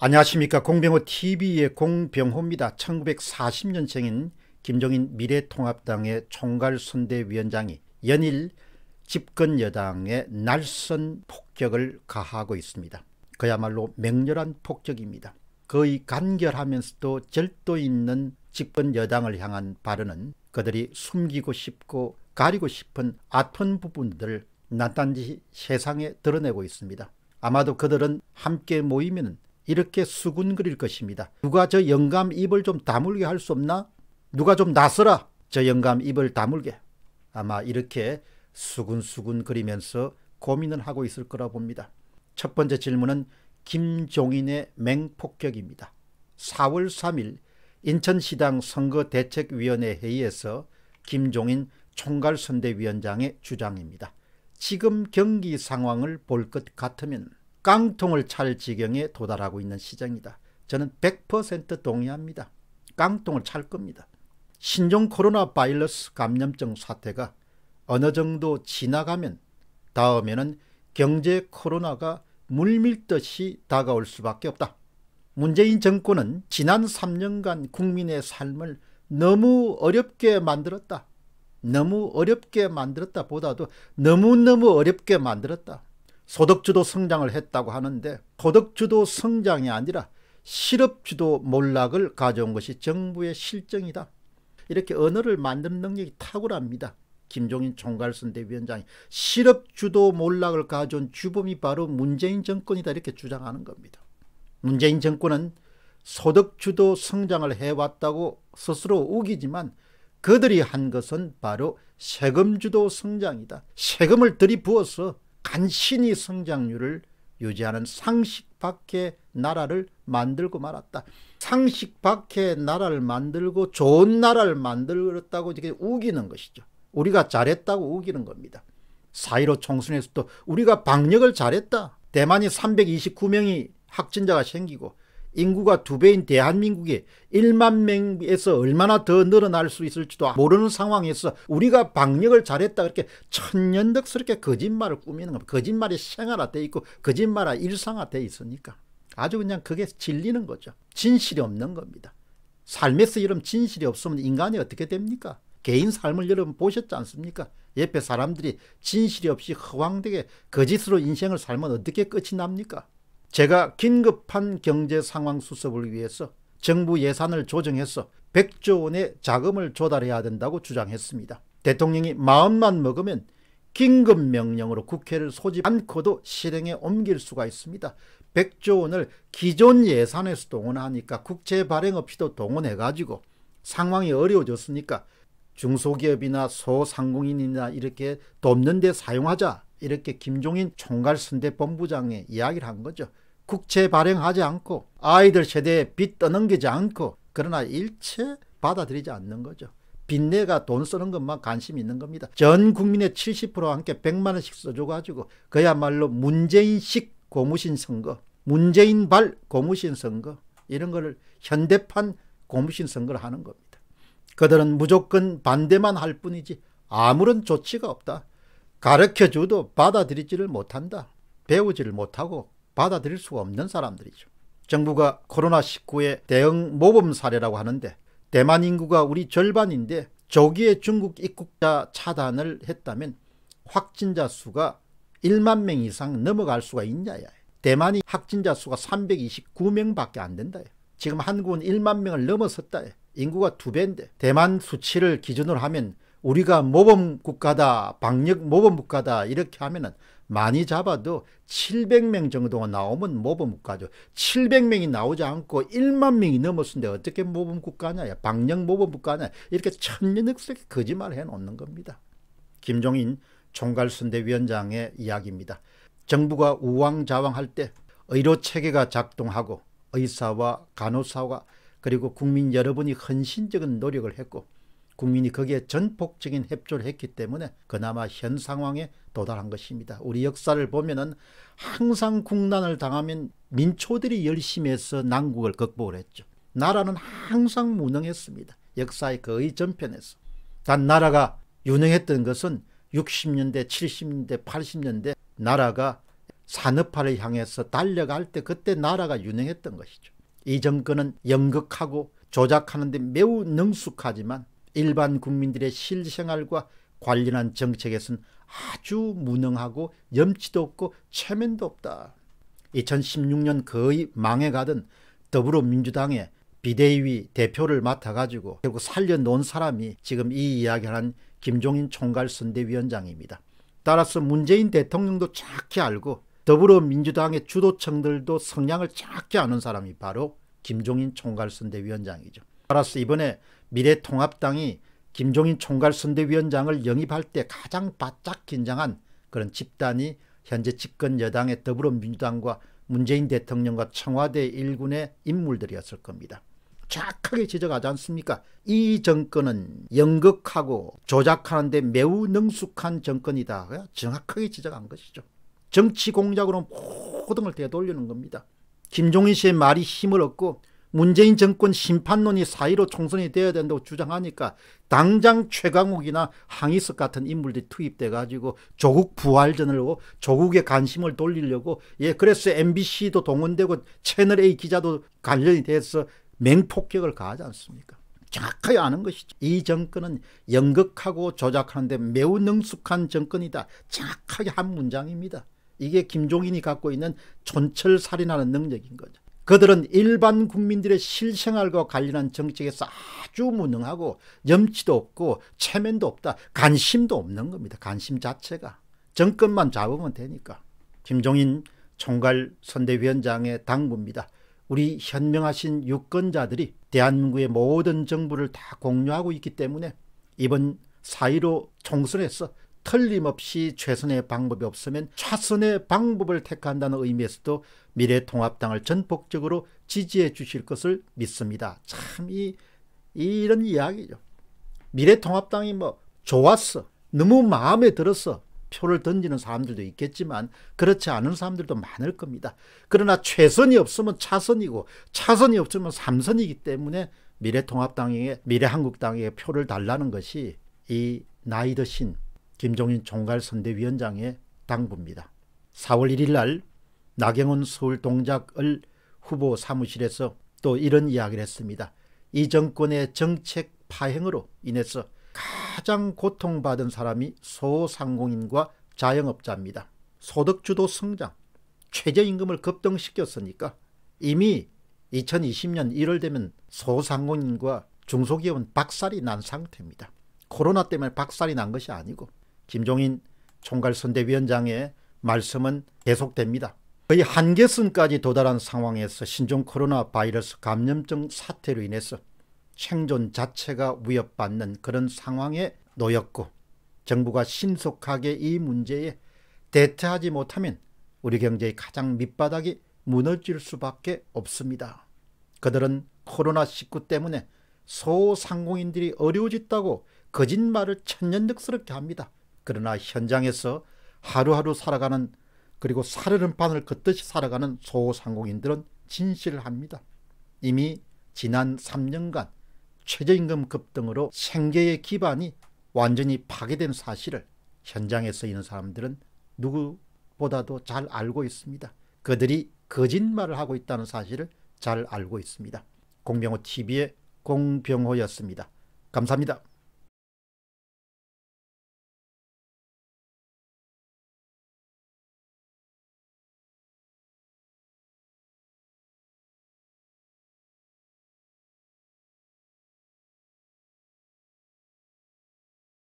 안녕하십니까 공병호 TV의 공병호입니다. 1940년생인 김종인 미래통합당의 총괄선대위원장이 연일 집권 여당의 날선 폭격을 가하고 있습니다. 그야말로 맹렬한 폭격입니다. 거의 간결하면서도 절도 있는 집권 여당을 향한 발언은 그들이 숨기고 싶고 가리고 싶은 아픈 부분들을 나단지 세상에 드러내고 있습니다. 아마도 그들은 함께 모이면 이렇게 수군그릴 것입니다. 누가 저 영감 입을 좀 다물게 할 수 없나? 누가 좀 나서라! 저 영감 입을 다물게. 아마 이렇게 수군수군 그리면서 고민을 하고 있을 거라 봅니다. 첫 번째 질문은 김종인의 맹폭격입니다. 4월 3일 인천시당 선거대책위원회 회의에서 김종인 총괄선대위원장의 주장입니다. 지금 경기 상황을 볼 것 같으면 깡통을 찰 지경에 도달하고 있는 시장이다. 저는 100% 동의합니다. 깡통을 찰 겁니다. 신종 코로나 바이러스 감염증 사태가 어느 정도 지나가면 다음에는 경제 코로나가 물밀듯이 다가올 수밖에 없다. 문재인 정권은 지난 3년간 국민의 삶을 너무 어렵게 만들었다. 너무 어렵게 만들었다 보다도 너무너무 어렵게 만들었다. 소득주도 성장을 했다고 하는데 소득주도 성장이 아니라 실업주도 몰락을 가져온 것이 정부의 실정이다. 이렇게 언어를 만드는 능력이 탁월합니다. 김종인 총괄선대위원장이 실업주도 몰락을 가져온 주범이 바로 문재인 정권이다 이렇게 주장하는 겁니다. 문재인 정권은 소득주도 성장을 해왔다고 스스로 우기지만 그들이 한 것은 바로 세금주도 성장이다. 세금을 들이부어서 간신히 성장률을 유지하는 상식 밖의 나라를 만들고 말았다. 상식 밖의 나라를 만들고 좋은 나라를 만들었다고 이렇게 우기는 것이죠. 우리가 잘했다고 우기는 겁니다. 4.15 총선에서도 우리가 방역을 잘했다. 대만이 329명이 확진자가 생기고 인구가 두 배인 대한민국이 1만 명에서 얼마나 더 늘어날 수 있을지도 모르는 상황에서 우리가 방역을 잘했다 그렇게 천연덕스럽게 거짓말을 꾸미는 겁니다. 거짓말이 생활화돼 있고 거짓말이 일상화돼 있으니까 아주 그냥 그게 질리는 거죠. 진실이 없는 겁니다. 삶에서 이런 진실이 없으면 인간이 어떻게 됩니까? 개인 삶을 여러분 보셨지 않습니까? 옆에 사람들이 진실이 없이 허황되게 거짓으로 인생을 살면 어떻게 끝이 납니까? 제가 긴급한 경제 상황 수습을 위해서 정부 예산을 조정해서 100조 원의 자금을 조달해야 된다고 주장했습니다. 대통령이 마음만 먹으면 긴급명령으로 국회를 소집 않고도 실행에 옮길 수가 있습니다. 100조 원을 기존 예산에서 동원하니까 국채 발행 없이도 동원해가지고 상황이 어려워졌으니까 중소기업이나 소상공인이나 이렇게 돕는 데 사용하자 이렇게 김종인 총괄선대본부장의 이야기를 한 거죠. 국채 발행하지 않고 아이들 세대에 빚 떠넘기지 않고 그러나 일체 받아들이지 않는 거죠. 빚내가 돈 쓰는 것만 관심이 있는 겁니다. 전 국민의 70%와 함께 100만 원씩 써줘가지고 그야말로 문재인식 고무신 선거, 문재인 발 고무신 선거 이런 거를 현대판 고무신 선거를 하는 겁니다. 그들은 무조건 반대만 할 뿐이지 아무런 조치가 없다. 가르쳐줘도 받아들이지를 못한다. 배우지를 못하고 받아들일 수가 없는 사람들이죠. 정부가 코로나19의 대응 모범 사례라고 하는데 대만 인구가 우리 절반인데 조기에 중국 입국자 차단을 했다면 확진자 수가 1만 명 이상 넘어갈 수가 있냐야. 대만이 확진자 수가 329명밖에 안 된다. 지금 한국은 1만 명을 넘어섰다. 인구가 두 배인데 대만 수치를 기준으로 하면 우리가 모범 국가다, 방역 모범 국가다 이렇게 하면은 많이 잡아도 700명 정도가 나오면 모범 국가죠. 700명이 나오지 않고 1만 명이 넘었는데 어떻게 모범 국가냐, 방역 모범 국가냐 이렇게 천년덕스럽게거짓말 해놓는 겁니다. 김종인 총괄순대위원장의 이야기입니다. 정부가 우왕좌왕할 때 의료체계가 작동하고 의사와 간호사와 그리고 국민 여러분이 헌신적인 노력을 했고 국민이 거기에 전폭적인 협조를 했기 때문에 그나마 현 상황에 도달한 것입니다. 우리 역사를 보면은 항상 국난을 당하면 민초들이 열심히 해서 난국을 극복을 했죠. 나라는 항상 무능했습니다. 역사의 거의 전편에서. 단 나라가 유능했던 것은 60년대, 70년대, 80년대 나라가 산업화를 향해서 달려갈 때 그때 나라가 유능했던 것이죠. 이 정권은 연극하고 조작하는데 매우 능숙하지만 일반 국민들의 실생활과 관련한 정책에선 아주 무능하고 염치도 없고 체면도 없다. 2016년 거의 망해가던 더불어민주당의 비대위 대표를 맡아가지고 결국 살려놓은 사람이 지금 이 이야기를 한 김종인 총괄선대위원장입니다. 따라서 문재인 대통령도 정확 알고 더불어민주당의 주도층들도 성향을 정확 아는 사람이 바로 김종인 총괄선대위원장이죠. 따라서 이번에 미래통합당이 김종인 총괄선대위원장을 영입할 때 가장 바짝 긴장한 그런 집단이 현재 집권 여당의 더불어민주당과 문재인 대통령과 청와대 일군의 인물들이었을 겁니다. 정확하게 지적하지 않습니까? 이 정권은 연극하고 조작하는데 매우 능숙한 정권이다. 정확하게 지적한 것이죠. 정치 공작으로 모든 걸 되돌리는 겁니다. 김종인 씨의 말이 힘을 얻고 문재인 정권 심판론이 사이로 총선이 되어야 된다고 주장하니까 당장 최강욱이나 항의석 같은 인물들이 투입돼 가지고 조국 부활전을 하고 조국의 관심을 돌리려고 예 그래서 MBC도 동원되고 채널A 기자도 관련이 돼서 맹폭격을 가하지 않습니까 정확하게 아는 것이죠 이 정권은 연극하고 조작하는데 매우 능숙한 정권이다 정확하게 한 문장입니다 이게 김종인이 갖고 있는 촌철살인하는 능력인 거죠 그들은 일반 국민들의 실생활과 관련한 정책에서 아주 무능하고 염치도 없고 체면도 없다. 관심도 없는 겁니다. 관심 자체가. 정권만 잡으면 되니까. 김종인 총괄 선대위원장의 당부입니다. 우리 현명하신 유권자들이 대한민국의 모든 정부를 다 공유하고 있기 때문에 이번 4.15 총선에서 틀림없이 최선의 방법이 없으면 차선의 방법을 택한다는 의미에서도 미래통합당을 전폭적으로 지지해 주실 것을 믿습니다. 참 이, 이런 이야기죠. 미래통합당이 뭐 좋았어. 너무 마음에 들었어. 표를 던지는 사람들도 있겠지만 그렇지 않은 사람들도 많을 겁니다. 그러나 최선이 없으면 차선이고 차선이 없으면 삼선이기 때문에 미래통합당에 미래한국당에 표를 달라는 것이 이 나이 드신 김종인 총괄선대위원장의 당부입니다. 4월 1일 날 나경원 서울 동작을 후보 사무실에서 또 이런 이야기를 했습니다. 이 정권의 정책 파행으로 인해서 가장 고통받은 사람이 소상공인과 자영업자입니다. 소득주도 성장, 최저임금을 급등시켰으니까 이미 2020년 1월 되면 소상공인과 중소기업은 박살이 난 상태입니다. 코로나 때문에 박살이 난 것이 아니고 김종인 총괄선대위원장의 말씀은 계속됩니다. 거의 한계선까지 도달한 상황에서 신종 코로나 바이러스 감염증 사태로 인해서 생존 자체가 위협받는 그런 상황에 놓였고 정부가 신속하게 이 문제에 대처하지 못하면 우리 경제의 가장 밑바닥이 무너질 수밖에 없습니다. 그들은 코로나19 때문에 소상공인들이 어려워졌다고 거짓말을 천연덕스럽게 합니다. 그러나 현장에서 하루하루 살아가는 그리고 사르름판을 걷듯이 살아가는 소상공인들은 진실합니다. 이미 지난 3년간 최저임금 급등으로 생계의 기반이 완전히 파괴된 사실을 현장에서 있는 사람들은 누구보다도 잘 알고 있습니다. 그들이 거짓말을 하고 있다는 사실을 잘 알고 있습니다. 공병호TV의 공병호였습니다. 감사합니다.